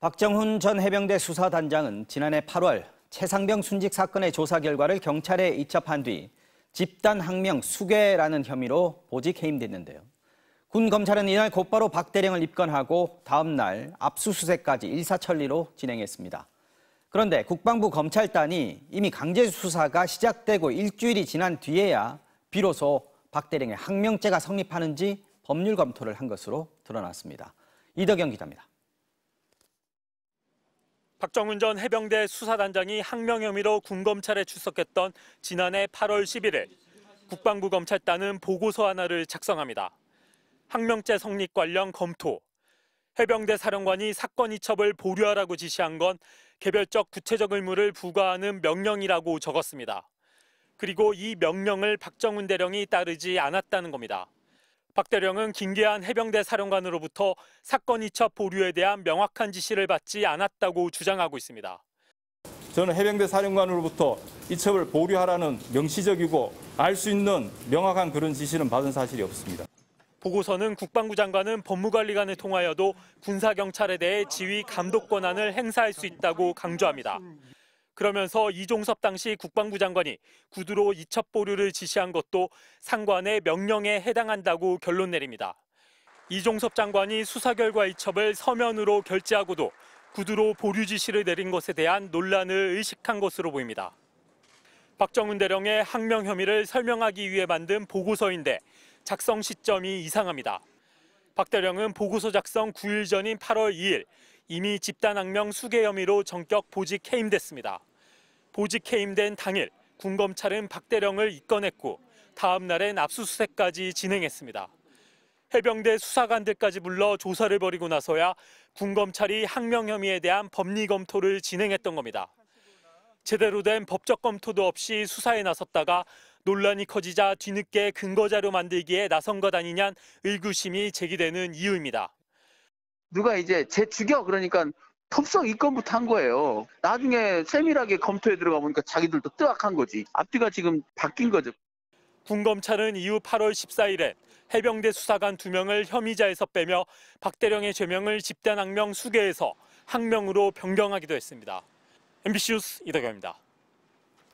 박정훈 전 해병대 수사단장은 지난해 8월 최상병 순직 사건의 조사 결과를 경찰에 이첩한 뒤 집단 항명 수괴라는 혐의로 보직 해임됐는데요. 군 검찰은 이날 곧바로 박 대령을 입건하고 다음 날 압수수색까지 일사천리로 진행했습니다. 그런데 국방부 검찰단이 이미 강제 수사가 시작되고 일주일이 지난 뒤에야 비로소 박 대령의 항명죄가 성립하는지 법률 검토를 한 것으로 드러났습니다. 이덕영 기자입니다. 박정훈 전 해병대 수사단장이 항명 혐의로 군검찰에 출석했던 지난해 8월 11일 국방부 검찰단은 보고서 하나를 작성합니다. 항명죄 성립 관련 검토. 해병대 사령관이 사건 이첩을 보류하라고 지시한 건 개별적 구체적 의무를 부과하는 명령이라고 적었습니다. 그리고 이 명령을 박정훈 대령이 따르지 않았다는 겁니다. 박 대령은 김계한 해병대 사령관으로부터 사건 2차 보류에 대한 명확한 지시를 받지 않았다고 주장하고 있습니다. 저는 해병대 사령관으로부터 이첩을 보류하라는 명시적이고 알 수 있는 명확한 그런 지시는 받은 사실이 없습니다. 보고서는 국방부 장관은 법무관리관을 통하여도 군사경찰에 대해 지휘 감독 권한을 행사할 수 있다고 강조합니다. 그러면서 이종섭 당시 국방부 장관이 구두로 이첩 보류를 지시한 것도 상관의 명령에 해당한다고 결론 내립니다. 이종섭 장관이 수사 결과 이첩을 서면으로 결재하고도 구두로 보류 지시를 내린 것에 대한 논란을 의식한 것으로 보입니다. 박정훈 대령의 항명 혐의를 설명하기 위해 만든 보고서인데 작성 시점이 이상합니다. 박 대령은 보고서 작성 9일 전인 8월 2일 이미 집단 항명 수개 혐의로 전격 보직 해임됐습니다. 보직 해임된 당일 군검찰은 박 대령을 입건했고 다음 날엔 압수수색까지 진행했습니다. 해병대 수사관들까지 불러 조사를 벌이고 나서야 군검찰이 항명 혐의에 대한 법리 검토를 진행했던 겁니다. 제대로 된 법적 검토도 없이 수사에 나섰다가 논란이 커지자 뒤늦게 근거자료 만들기에 나선 것 아니냐는 의구심이 제기되는 이유입니다. 누가 이제 제 죽여 그러니까 법성 이건부터 한 거예요. 나중에 세밀하게 검토에 들어가 보니까 자기들도 뜨악한 거지. 앞뒤가 지금 바뀐 거죠. 군검찰은 이후 8월 14일에 해병대 수사관 2명을 혐의자에서 빼며 박대령의 죄명을 집단 악명 수개에서 항명으로 변경하기도 했습니다. MBC 뉴스 이덕영입니다